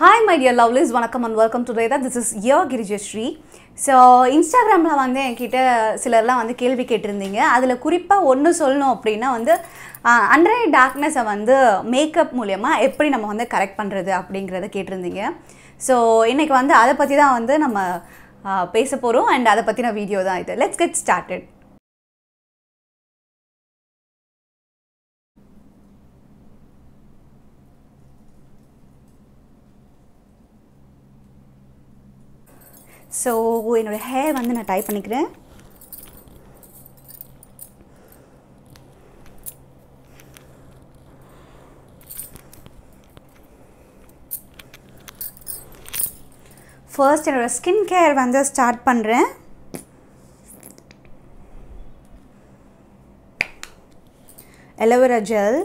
hi my dear lovelies வணக்கம் and welcome today தான் this is your Girijashree so இன்ஸ்டாகிராமில் வந்து என்கிட்ட சிலர்லாம் வந்து கேள்வி கேட்டிருந்தீங்க அதில் குறிப்பாக ஒன்று சொல்லணும் அப்படின்னா வந்து அண்டரை டார்க்னஸை வந்து மேக்கப் மூலயமா எப்படி நம்ம வந்து கரெக்ட் பண்ணுறது அப்படிங்கிறத கேட்டிருந்தீங்க ஸோ இன்றைக்கி வந்து அதை பற்றி தான் வந்து நம்ம பேச போகிறோம் அண்ட் அதை பற்றின வீடியோ தான் இது லெட்ஸ் கெட் ஸ்டார்டட் ஸோ என்னோடய ஹேர் வந்து நான் டைப் பண்ணிக்கிறேன் ஃபர்ஸ்ட் என்னோடய ஸ்கின் கேர் வந்து ஸ்டார்ட் பண்ணுறேன் எலோவேரா ஜெல்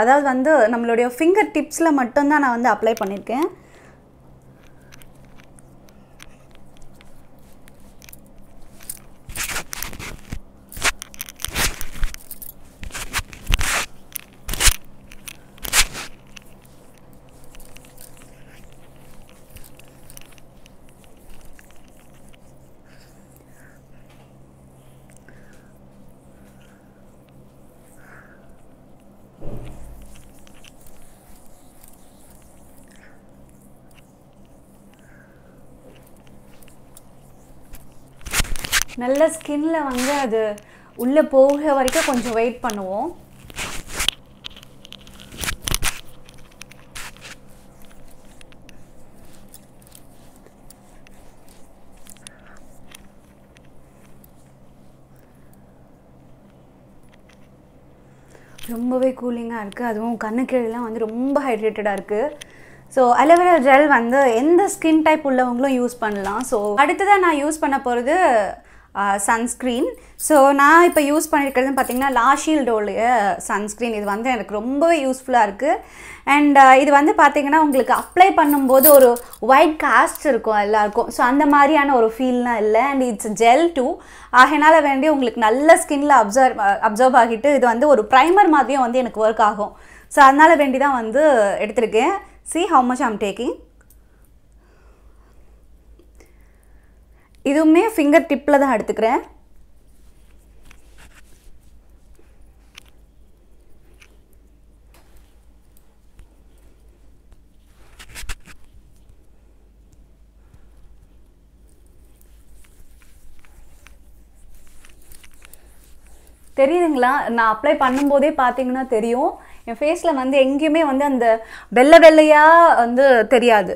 அதாவது வந்து நம்மளுடைய ஃபிங்கர் டிப்ஸில் மட்டும்தான் நான் வந்து அப்ளை பண்ணியிருக்கேன் நல்ல ஸ்கின்ல வந்து அது உள்ளே போகிற வரைக்கும் கொஞ்சம் வெயிட் பண்ணுவோம் ரொம்பவே கூலிங்காக இருக்குது அதுவும் கண்ணுக்கீழெலாம் வந்து ரொம்ப ஹைட்ரேட்டடாக இருக்குது ஸோ அலோவேரா ஜெல் வந்து எந்த ஸ்கின் டைப் உள்ளவங்களும் யூஸ் பண்ணலாம் ஸோ அடுத்ததாக நான் யூஸ் பண்ண போகிறது சன்ஸ்க்ரீன் ஸோ நான் இப்போ யூஸ் பண்ணியிருக்கிறது பார்த்திங்கன்னா லாஷீல்டோடைய சன்ஸ்க்ரீன் இது வந்து எனக்கு ரொம்பவே யூஸ்ஃபுல்லாக இருக்குது அண்ட் இது வந்து பார்த்திங்கன்னா உங்களுக்கு அப்ளை பண்ணும்போது ஒரு ஒயிட் காஸ்ட் இருக்கும் எல்லாருக்கும் ஸோ அந்த மாதிரியான ஒரு ஃபீல்லாம் இல்லை அண்ட் இட்ஸ் ஜெல் டூ ஆகினால வேண்டி உங்களுக்கு நல்ல ஸ்கின்னில் அப்சர்வ் அப்சர்வ் ஆகிட்டு இது வந்து ஒரு ப்ரைமர் மாதிரியும் வந்து எனக்கு ஒர்க் ஆகும் ஸோ அதனால் வேண்டி தான் வந்து எடுத்திருக்கேன் see how much I'm taking இதுவுமே ஃபிங்கர் டிப்பில் தான் எடுத்துக்கிறேன் தெரியுதுங்களா நான் அப்ளை பண்ணும்போதே பார்த்தீங்கன்னா தெரியும் என் ஃபேஸில் வந்து எங்கேயுமே வந்து அந்த வெள்ளை வெள்ளையாக வந்து தெரியாது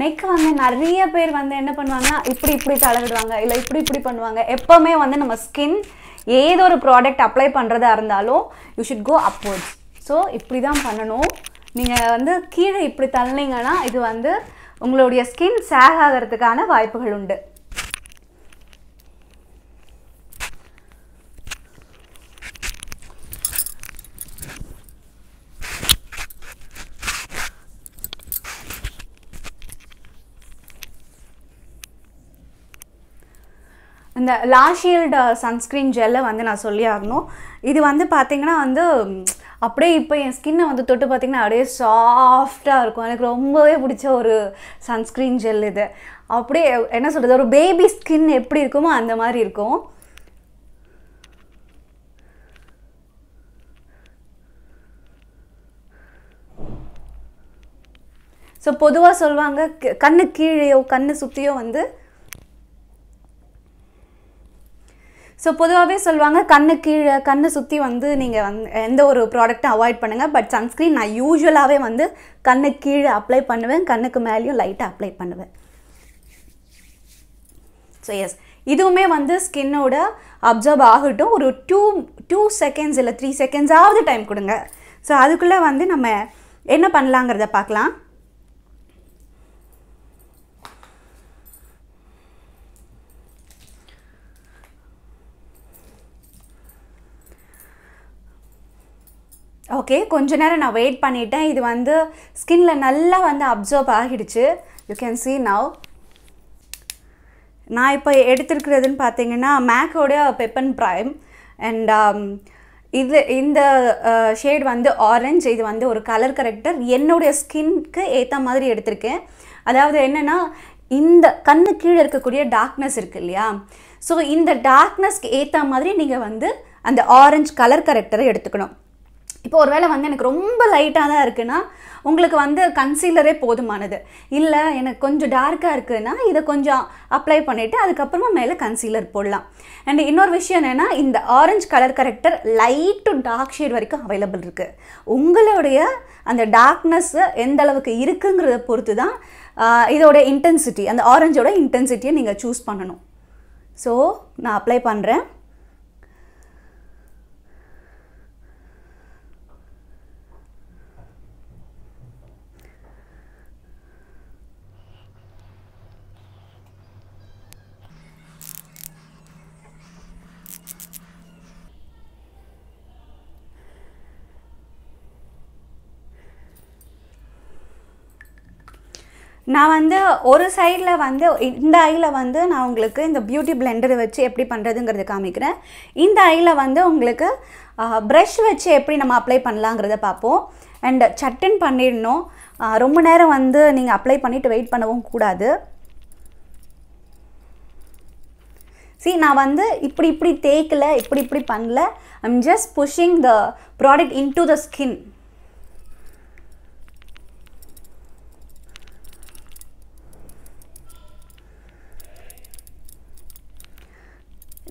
நெக் வந்து நிறைய பேர் வந்து என்ன பண்ணுவாங்கன்னா இப்படி இப்படி தளவிடுவாங்க இல்லை இப்படி இப்படி பண்ணுவாங்க எப்போவுமே வந்து நம்ம ஸ்கின் ஏதோ ஒரு ப்ராடக்ட் அப்ளை பண்ணுறதா இருந்தாலும் you should go upwards so இப்படி தான் பண்ணணும் நீங்கள் வந்து கீழே இப்படி தள்ளிங்கன்னா இது வந்து உங்களுடைய ஸ்கின் சேக் ஆகிறதுக்கான வாய்ப்புகள் உண்டு இந்த லாஷீல்டு சன்ஸ்க்ரீன் ஜெல்லை வந்து நான் சொல்லி ஆகணும் இது வந்து பார்த்திங்கன்னா வந்து அப்படியே இப்போ என் ஸ்கின்னை வந்து தொட்டு பார்த்திங்கன்னா அப்படியே சாஃப்டாக இருக்கும் எனக்கு ரொம்பவே பிடிச்ச ஒரு சன்ஸ்க்ரீன் ஜெல் இது அப்படியே என்ன சொல்கிறது ஒரு பேபி ஸ்கின் எப்படி இருக்குமோ அந்த மாதிரி இருக்கும் ஸோ பொதுவாக சொல்லுவாங்க கண்ணு கீழேயோ கண்ணு சுற்றியோ வந்து ஸோ பொதுவாகவே சொல்லுவாங்க கண்ணு கீழே கண்ணை சுற்றி வந்து நீங்கள் வந்து எந்த ஒரு ப்ராடக்ட்டும் அவாய்ட் பண்ணுங்கள் பட் சன்ஸ்க்ரீன் நான் யூஸ்வலாகவே வந்து கண்ணு கீழே அப்ளை பண்ணுவேன் கண்ணுக்கு மேலேயும் லைட்டாக அப்ளை பண்ணுவேன் ஸோ எஸ் இதுவுமே வந்து ஸ்கின்னோட அப்சர்வ் ஆகட்டும் ஒரு டூ டூ செகண்ட்ஸ் இல்லை த்ரீ செகண்ட்ஸாவது டைம் கொடுங்க ஸோ அதுக்குள்ளே வந்து நம்ம என்ன பண்ணலாங்கிறத பார்க்கலாம் ஓகே கொஞ்ச நேரம் நான் வெயிட் பண்ணிட்டேன் இது வந்து ஸ்கின்ல நல்லா வந்து அப்சர்வ் ஆகிடுச்சு யூ கேன் சி நவ் நான் இப்போ எடுத்துருக்கிறதுன்னு பார்த்தீங்கன்னா மேக்கோடைய பெப்பன் ப்ரைம் அண்ட் um, இது இந்த ஷேட் வந்து ஆரஞ்சு இது வந்து ஒரு கலர் கரெக்டர் என்னுடைய ஸ்கின்க்கு ஏற்ற மாதிரி எடுத்திருக்கேன் அதாவது என்னென்னா இந்த கண்ணு கீழே இருக்கக்கூடிய டார்க்னஸ் இருக்குது இல்லையா ஸோ இந்த டார்க்னஸ்க்கு ஏற்ற மாதிரி நீங்கள் வந்து அந்த ஆரஞ்சு கலர் கரெக்டரை எடுத்துக்கணும் இப்போ ஒரு வேளை வந்து எனக்கு ரொம்ப லைட்டாக தான் இருக்குன்னா உங்களுக்கு வந்து கன்சீலரே போதுமானது இல்லை எனக்கு கொஞ்சம் டார்க்காக இருக்குதுன்னா இதை கொஞ்சம் அப்ளை பண்ணிவிட்டு அதுக்கப்புறமா மேலே கன்சீலர் போடலாம் அண்ட் இன்னொரு விஷயம் என்னென்னா இந்த orange colour corrector light to dark shade வரைக்கும் அவைலபிள் இருக்குது உங்களுடைய அந்த டார்க்னஸ் எந்த அளவுக்கு இருக்குங்கிறத பொறுத்து தான் இதோடைய இன்டென்சிட்டி அந்த ஆரஞ்சோட இன்டென்சிட்டியை நீங்கள் சூஸ் பண்ணணும் ஸோ நான் அப்ளை பண்ணுறேன் நான் வந்து ஒரு சைடில் வந்து இந்த ஐயில் வந்து நான் உங்களுக்கு இந்த பியூட்டி பிளெண்டர் வச்சு எப்படி பண்ணுறதுங்கிறது காமிக்கிறேன் இந்த ஐயில் வந்து உங்களுக்கு ப்ரஷ் வச்சு எப்படி நம்ம அப்ளை பண்ணலாங்கிறத பார்ப்போம் அண்ட் சட்டன் பண்ணிடணும் ரொம்ப நேரம் வந்து நீங்கள் அப்ளை பண்ணிவிட்டு வெயிட் பண்ணவும் கூடாது சி நான் வந்து இப்படி இப்படி தேய்க்கலை இப்படி இப்படி பண்ணல I'm just pushing the product into the skin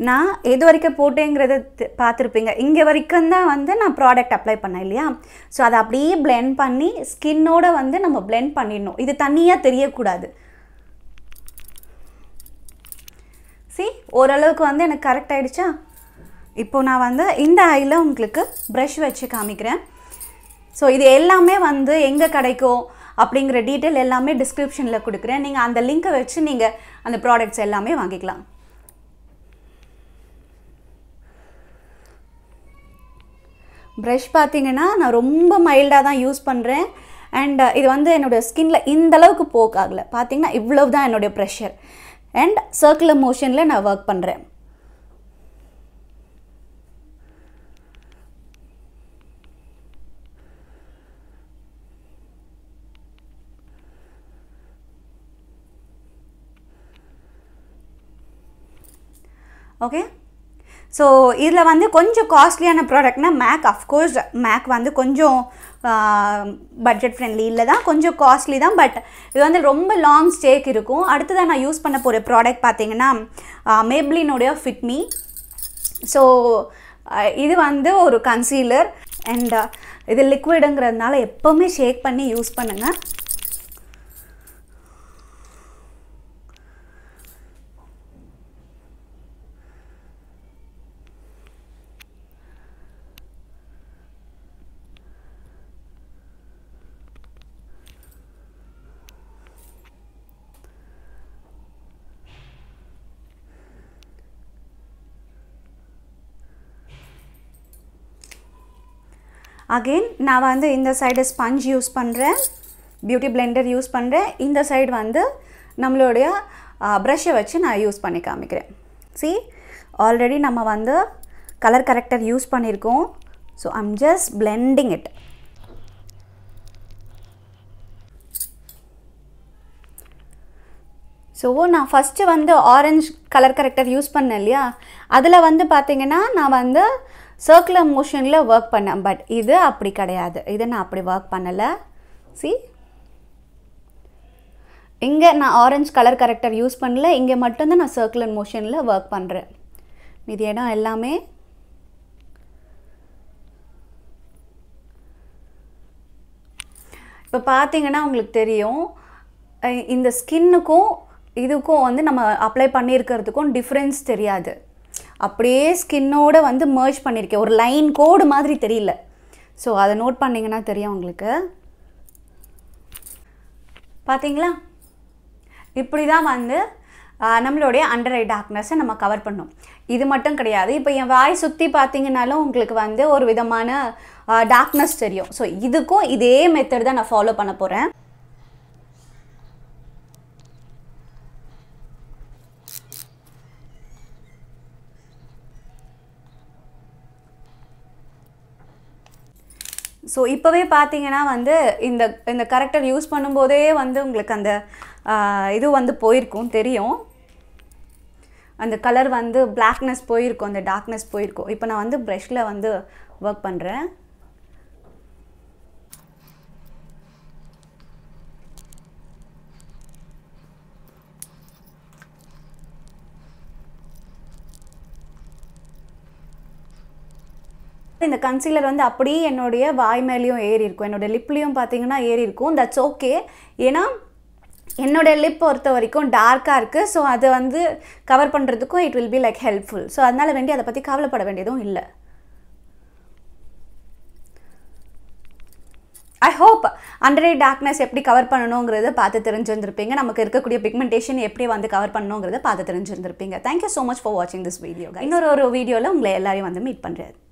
நான் எது வரைக்கும் போட்டேங்கிறத பார்த்துருப்பீங்க இங்கே வரைக்கும் தான் வந்து நான் ப்ராடக்ட் அப்ளை பண்ணேன் இல்லையா ஸோ அதை அப்படியே பிளெண்ட் பண்ணி ஸ்கின்னோட வந்து நம்ம பிளெண்ட் பண்ணிடணும் இது தனியாக தெரியக்கூடாது சி ஓரளவுக்கு வந்து எனக்கு கரெக்ட் ஆகிடுச்சா இப்போது நான் வந்து இந்த ஐயில் உங்களுக்கு ப்ரஷ் வச்சு காமிக்கிறேன் ஸோ இது எல்லாமே வந்து எங்கே கிடைக்கும் அப்படிங்கிற டீட்டெயில் எல்லாமே டிஸ்கிரிப்ஷனில் கொடுக்குறேன் நீங்கள் அந்த லிங்க்கை வச்சு நீங்கள் அந்த ப்ராடக்ட்ஸ் எல்லாமே வாங்கிக்கலாம் ப்ரஷ் பார்த்தீங்கன்னா நான் ரொம்ப மைல்டாக தான் யூஸ் பண்ணுறேன் அண்ட் இது வந்து என்னுடைய ஸ்கின்ல இந்தளவுக்கு ஆகலை பார்த்திங்கன்னா இவ்வளவு தான் என்னுடைய ப்ரெஷர் அண்ட் சர்க்குலர் மோஷனில் நான் ஒர்க் பண்ணுறேன் okay ஸோ இதில் வந்து கொஞ்சம் காஸ்ட்லியான ப்ராடக்ட்னா மேக் அஃப்கோர்ஸ் மேக் வந்து கொஞ்சம் பட்ஜெட் ஃப்ரெண்ட்லி இல்லை தான் கொஞ்சம் காஸ்ட்லி தான் பட் இது வந்து ரொம்ப லாங் ஸ்டேக் இருக்கும் அடுத்ததாக நான் யூஸ் பண்ண போகிற ப்ராடக்ட் பார்த்தீங்கன்னா மேப்ளினுடைய ஃபிட்மி ஸோ இது வந்து ஒரு கன்சீலர் அண்ட் இது லிக்விடுங்கிறதுனால எப்போவுமே ஷேக் பண்ணி யூஸ் பண்ணுங்கள் அகெயின் நான் வந்து இந்த சைடு ஸ்பஞ்ச் யூஸ் பண்ணுறேன் பியூட்டி பிளெண்டர் யூஸ் பண்ணுறேன் இந்த சைடு வந்து நம்மளுடைய ப்ரஷ்ஷை வச்சு நான் யூஸ் பண்ணி காமிக்கிறேன் சி ஆல்ரெடி நம்ம வந்து கலர் கரெக்டர் யூஸ் பண்ணியிருக்கோம் so I'm just blending it so நான் ஃபஸ்ட்டு வந்து ஆரஞ்ச் கலர் கரெக்டர் யூஸ் பண்ணேன் இல்லையா அதில் வந்து பார்த்திங்கன்னா நான் வந்து சர்க்குலர் மோஷனில் ஒர்க் பண்ணேன் பட் இது அப்படி கிடையாது இதை நான் அப்படி ஒர்க் பண்ணலை சி இங்கே நான் ஆரஞ்சு கலர் கரெக்டர் யூஸ் பண்ணல இங்கே மட்டும்தான் நான் சர்க்குலர் மோஷனில் ஒர்க் பண்ணுறேன் இது இடம் எல்லாமே இப்போ பார்த்தீங்கன்னா உங்களுக்கு தெரியும் இந்த ஸ்கின்னுக்கும் இதுக்கும் வந்து நம்ம அப்ளை பண்ணியிருக்கிறதுக்கும் டிஃப்ரென்ஸ் தெரியாது அப்படியே ஸ்கின்னோட வந்து மர்ஜ் பண்ணியிருக்கேன் ஒரு லைன் கோடு மாதிரி தெரியல ஸோ அதை நோட் பண்ணிங்கன்னா தெரியும் உங்களுக்கு பார்த்தீங்களா இப்படி தான் வந்து நம்மளுடைய அண்டர் ஐ டார்க்னஸை நம்ம கவர் பண்ணோம் இது மட்டும் கிடையாது இப்போ என் வாய் சுற்றி பார்த்தீங்கனாலும் உங்களுக்கு வந்து ஒரு விதமான டார்க்னஸ் தெரியும் ஸோ இதுக்கும் இதே மெத்தட் தான் நான் ஃபாலோ பண்ண போகிறேன் ஸோ இப்போவே பார்த்தீங்கன்னா வந்து இந்த இந்த கரெக்டர் யூஸ் பண்ணும்போதே வந்து உங்களுக்கு அந்த இது வந்து போயிருக்கும் தெரியும் அந்த கலர் வந்து பிளாக்னஸ் போயிருக்கும் அந்த டார்க்னஸ் போயிருக்கும் இப்போ நான் வந்து ப்ரெஷில் வந்து ஒர்க் பண்ணுறேன் இந்த கன்சீலர் வந்து அப்படியே என்னுடைய வாய் மேலேயும் ஏறி இருக்கும் என்னோட லிப்லேயும் பார்த்தீங்கன்னா ஏறி இருக்கும் தட்ஸ் ஓகே ஏன்னா என்னோடய லிப் பொறுத்த வரைக்கும் டார்க்காக இருக்குது ஸோ அதை வந்து கவர் பண்ணுறதுக்கும் it will be like helpful so அதனால் வேண்டி அதை பற்றி கவலைப்பட வேண்டியதும் இல்லை ஐ ஹோப் அண்டரே டார்க்னஸ் எப்படி கவர் பண்ணணுங்கிறத பார்த்து தெரிஞ்சிருந்திருப்பீங்க நமக்கு இருக்கக்கூடிய பிக்மெண்டேஷன் எப்படி வந்து கவர் பண்ணணுங்கிறத பார்த்து தெரிஞ்சிருந்திருப்பீங்க தேங்க்யூ ஸோ மச் ஃபார் வாட்சிங் திஸ் வீடியோ இன்னொரு ஒரு வீடியோவில் உங்களை எல்லாரையும் வந்து மீட் பண்ணுறது